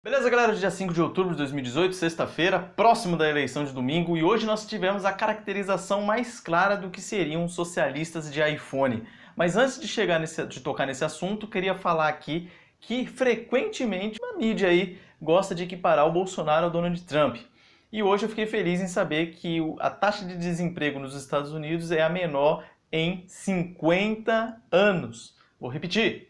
Beleza, galera? É dia 5 de outubro de 2018, sexta-feira, próximo da eleição de domingo, e hoje nós tivemos a caracterização mais clara do que seriam socialistas de iPhone. Mas antes de chegar nesse, de tocar nesse assunto, queria falar aqui que frequentemente a mídia aí gosta de equiparar o Bolsonaro ao Donald Trump. E hoje eu fiquei feliz em saber que a taxa de desemprego nos Estados Unidos é a menor em 50 anos. Vou repetir.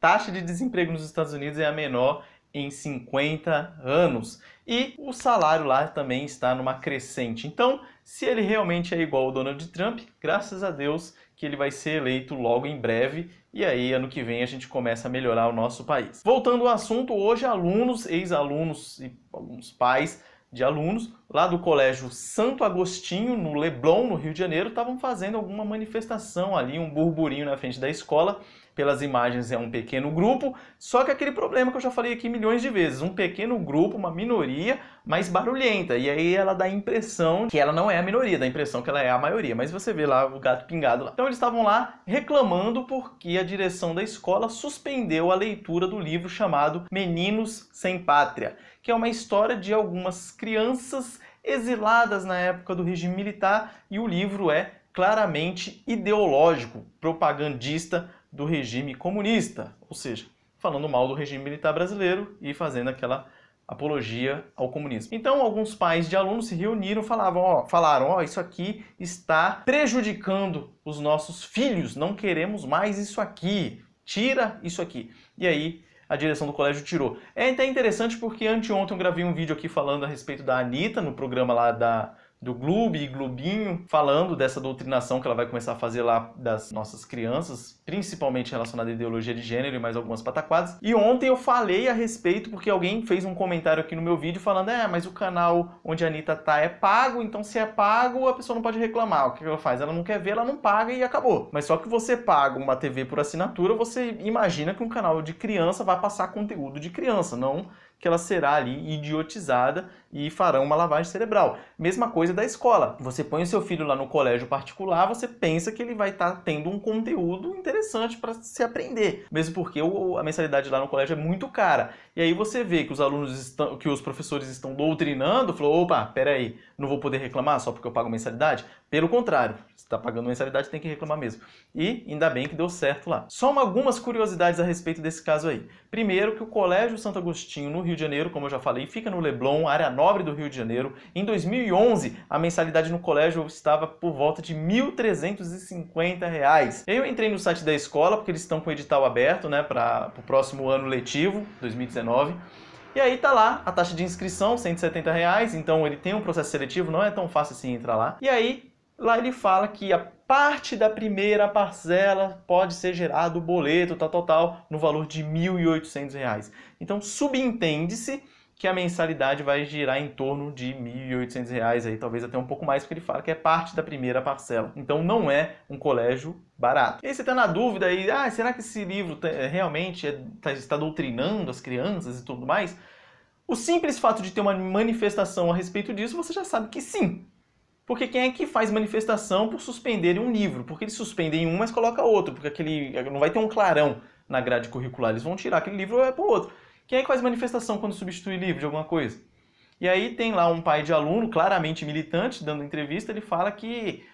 Taxa de desemprego nos Estados Unidos é a menor em 50 anos. E o salário lá também está numa crescente. Então, se ele realmente é igual ao Donald Trump, graças a Deus que ele vai ser eleito logo em breve. E aí, ano que vem, a gente começa a melhorar o nosso país. Voltando ao assunto, hoje alunos, ex-alunos e alguns pais de alunos lá do Colégio Santo Agostinho, no Leblon, no Rio de Janeiro, estavam fazendo alguma manifestação ali, um burburinho na frente da escola. Pelas imagens é um pequeno grupo, só que aquele problema que eu já falei aqui milhões de vezes, um pequeno grupo, uma minoria, mas barulhenta. E aí ela dá a impressão que ela não é a minoria, dá a impressão que ela é a maioria. Mas você vê lá o gato pingado lá. Então eles estavam lá reclamando porque a direção da escola suspendeu a leitura do livro chamado Meninos sem Pátria, que é uma história de algumas crianças exiladas na época do regime militar, e o livro é claramente ideológico, propagandista do regime comunista, ou seja, falando mal do regime militar brasileiro e fazendo aquela apologia ao comunismo. Então, alguns pais de alunos se reuniram, falavam, ó, falaram, ó, isso aqui está prejudicando os nossos filhos, não queremos mais isso aqui, tira isso aqui. E aí a direção do colégio tirou. É até interessante porque anteontem eu gravei um vídeo aqui falando a respeito da Anitta, no programa lá da do Gloob e Globinho falando dessa doutrinação que ela vai começar a fazer lá das nossas crianças, principalmente relacionada à ideologia de gênero e mais algumas pataquadas. E ontem eu falei a respeito porque alguém fez um comentário aqui no meu vídeo falando: "É, mas o canal onde a Anitta tá é pago, então se é pago, a pessoa não pode reclamar. O que ela faz? Ela não quer ver, ela não paga e acabou". Mas só que você paga uma TV por assinatura, você imagina que um canal de criança vai passar conteúdo de criança, não que ela será ali idiotizada e farão uma lavagem cerebral. Mesma coisa da escola. Você põe o seu filho lá no colégio particular, você pensa que ele vai estar tá tendo um conteúdo interessante para se aprender, mesmo porque a mensalidade lá no colégio é muito cara. E aí você vê que os alunos estão, que os professores estão doutrinando, falou, opa, peraí, não vou poder reclamar só porque eu pago mensalidade? Pelo contrário, se está pagando mensalidade tem que reclamar mesmo. E ainda bem que deu certo lá. Só algumas curiosidades a respeito desse caso aí. Primeiro que o Colégio Santo Agostinho no Rio de Janeiro, como eu já falei, fica no Leblon, área 9 Nobre do Rio de Janeiro. Em 2011, a mensalidade no colégio estava por volta de R$ 1.350. Eu entrei no site da escola, porque eles estão com o edital aberto né, para o próximo ano letivo, 2019. E aí tá lá a taxa de inscrição, 170 reais, então ele tem um processo seletivo, não é tão fácil assim entrar lá. E aí, lá ele fala que a parte da primeira parcela pode ser gerado o boleto, tal, tal, no valor de R$ 1.800. Então, subentende-se que a mensalidade vai girar em torno de R$ 1.800, aí, talvez até um pouco mais, porque ele fala que é parte da primeira parcela. Então não é um colégio barato. E aí você está na dúvida aí, ah, será que esse livro tá, é, realmente é, tá, está doutrinando as crianças e tudo mais? O simples fato de ter uma manifestação a respeito disso, você já sabe que sim. Porque quem é que faz manifestação por suspenderem um livro? Porque eles suspendem um, mas coloca outro, porque aquele não vai ter um clarão na grade curricular, eles vão tirar aquele livro e vai para outro que aí faz manifestação quando substitui livro de alguma coisa. E aí tem lá um pai de aluno, claramente militante, dando entrevista, ele fala que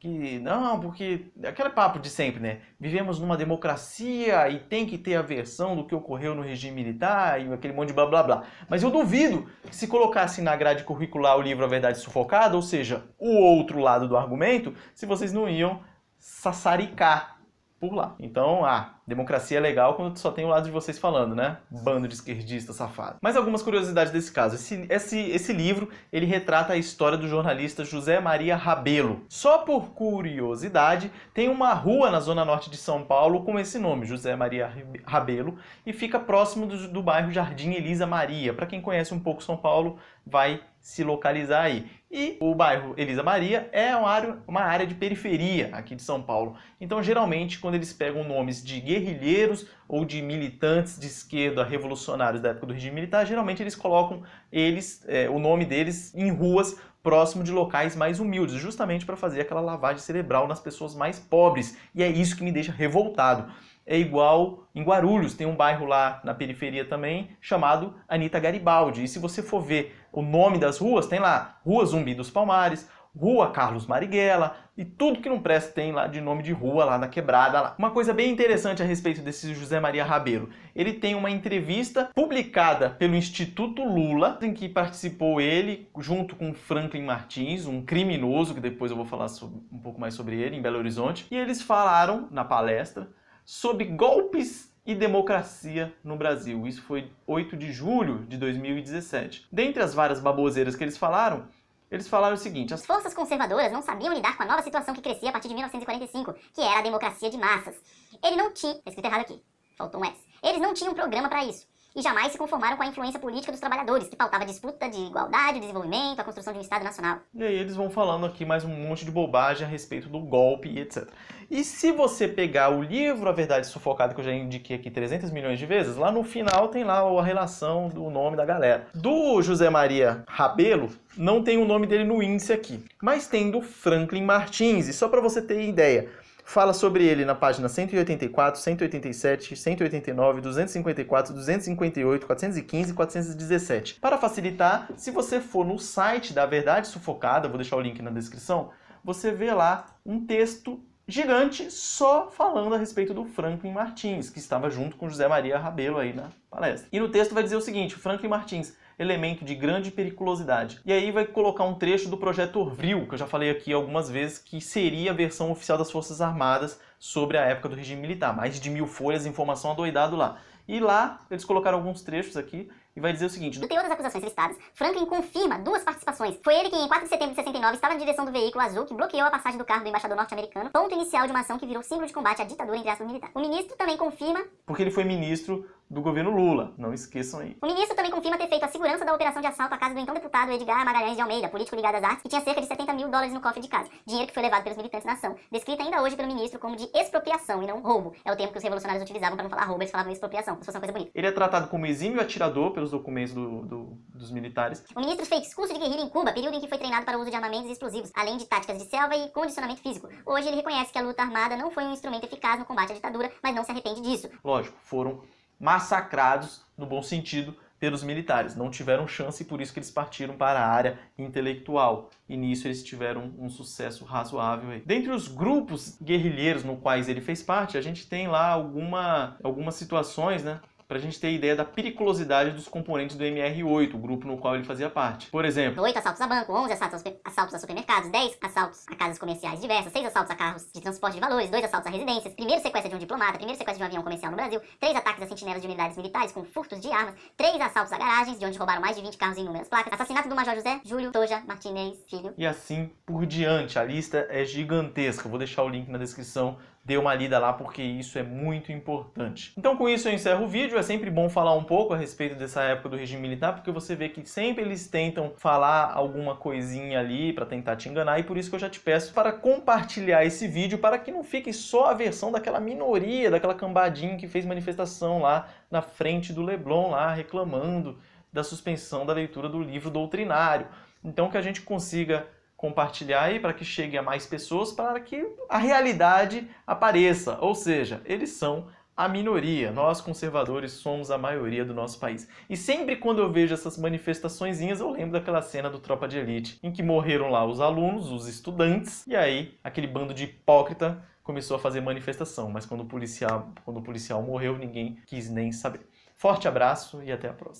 que não, porque é aquele papo de sempre, né? Vivemos numa democracia e tem que ter a versão do que ocorreu no regime militar e aquele monte de blá blá blá. Mas eu duvido que se colocassem na grade curricular o livro A Verdade Sufocada, ou seja, o outro lado do argumento, se vocês não iam sassaricar por lá. Então, ah, democracia é legal quando só tem o lado de vocês falando, né? Bando de esquerdista safado. Mas algumas curiosidades desse caso. Esse, esse, esse livro, ele retrata a história do jornalista José Maria Rabelo. Só por curiosidade, tem uma rua na zona norte de São Paulo com esse nome, José Maria Rabelo, e fica próximo do, do bairro Jardim Elisa Maria. Para quem conhece um pouco São Paulo, vai se localizar aí. E o bairro Elisa Maria é uma área, uma área de periferia aqui de São Paulo. Então, geralmente, quando eles pegam nomes de guerrilheiros ou de militantes de esquerda revolucionários da época do regime militar, geralmente eles colocam eles, é, o nome deles em ruas próximo de locais mais humildes, justamente para fazer aquela lavagem cerebral nas pessoas mais pobres. E é isso que me deixa revoltado é igual em Guarulhos, tem um bairro lá na periferia também chamado Anita Garibaldi. E se você for ver o nome das ruas, tem lá Rua Zumbi dos Palmares, Rua Carlos Marighella e tudo que não presta tem lá de nome de rua lá na quebrada lá. Uma coisa bem interessante a respeito desse José Maria Rabelo, ele tem uma entrevista publicada pelo Instituto Lula, em que participou ele junto com Franklin Martins, um criminoso que depois eu vou falar um pouco mais sobre ele em Belo Horizonte, e eles falaram na palestra sobre golpes e democracia no Brasil. Isso foi 8 de julho de 2017. Dentre as várias baboseiras que eles falaram, eles falaram o seguinte: as forças conservadoras não sabiam lidar com a nova situação que crescia a partir de 1945, que era a democracia de massas. Ele não tinha. Tá escrito errado aqui, faltou um S. Eles não tinham um programa para isso e jamais se conformaram com a influência política dos trabalhadores, que pautava disputa de igualdade, desenvolvimento, a construção de um Estado nacional. E aí eles vão falando aqui mais um monte de bobagem a respeito do golpe e etc. E se você pegar o livro A Verdade Sufocada, que eu já indiquei aqui 300 milhões de vezes, lá no final tem lá a relação do nome da galera. Do José Maria Rabelo, não tem o nome dele no índice aqui, mas tem do Franklin Martins, e só para você ter ideia fala sobre ele na página 184, 187, 189, 254, 258, 415 e 417. Para facilitar, se você for no site da Verdade Sufocada, vou deixar o link na descrição, você vê lá um texto gigante só falando a respeito do Franklin Martins, que estava junto com José Maria Rabelo aí na palestra. E no texto vai dizer o seguinte, Franklin Martins elemento de grande periculosidade. E aí vai colocar um trecho do projeto Orvril, que eu já falei aqui algumas vezes, que seria a versão oficial das Forças Armadas sobre a época do regime militar. Mais de mil folhas, informação adoidado lá. E lá eles colocaram alguns trechos aqui e vai dizer o seguinte: Do teor das acusações listadas, Franklin confirma duas participações. Foi ele quem, em 4 de setembro de 69, estava na direção do veículo azul que bloqueou a passagem do carro do embaixador norte-americano, ponto inicial de uma ação que virou símbolo de combate à ditadura entre aspas militar. O ministro também confirma. Porque ele foi ministro do governo Lula. Não esqueçam aí. O ministro também confirma ter feito a segurança da operação de assalto à casa do então deputado Edgar Magalhães de Almeida, político ligado às artes, que tinha cerca de 70 mil dólares no cofre de casa, dinheiro que foi levado pelos militantes na ação, descrita ainda hoje pelo ministro como de expropriação e não roubo. É o termo que os revolucionários utilizavam para não falar roubo, eles falavam expropriação, se fosse uma coisa bonita. Ele é tratado como exímio atirador pelos documentos do, do, dos militares. O ministro fez curso de guerrilha em Cuba, período em que foi treinado para o uso de armamentos e explosivos, além de táticas de selva e condicionamento físico. Hoje ele reconhece que a luta armada não foi um instrumento eficaz no combate à ditadura, mas não se arrepende disso. Lógico, foram massacrados, no bom sentido, pelos militares. Não tiveram chance e por isso que eles partiram para a área intelectual. E nisso eles tiveram um sucesso razoável. Aí. Dentre os grupos guerrilheiros no quais ele fez parte, a gente tem lá alguma, algumas situações, né? para a gente ter ideia da periculosidade dos componentes do MR8, o grupo no qual ele fazia parte. Por exemplo, 8 assaltos a banco, 11 assaltos a, assaltos a supermercados, 10 assaltos a casas comerciais diversas, 6 assaltos a carros de transporte de valores, 2 assaltos a residências, primeiro sequestro de um diplomata, primeiro sequestro de um avião comercial no Brasil, 3 ataques a sentinelas de unidades militares com furtos de armas, 3 assaltos a garagens, de onde roubaram mais de 20 carros em inúmeras placas, assassinato do Major José Júlio Toja Martinez Filho. E assim por diante, a lista é gigantesca. Vou deixar o link na descrição dê uma lida lá porque isso é muito importante. Então com isso eu encerro o vídeo, é sempre bom falar um pouco a respeito dessa época do regime militar, porque você vê que sempre eles tentam falar alguma coisinha ali para tentar te enganar, e por isso que eu já te peço para compartilhar esse vídeo para que não fique só a versão daquela minoria, daquela cambadinha que fez manifestação lá na frente do Leblon, lá reclamando da suspensão da leitura do livro doutrinário. Então que a gente consiga compartilhar aí para que chegue a mais pessoas, para que a realidade apareça. Ou seja, eles são a minoria. Nós conservadores somos a maioria do nosso país. E sempre quando eu vejo essas manifestaçõezinhas, eu lembro daquela cena do Tropa de Elite, em que morreram lá os alunos, os estudantes, e aí aquele bando de hipócrita começou a fazer manifestação, mas quando o policial, quando o policial morreu, ninguém quis nem saber. Forte abraço e até a próxima.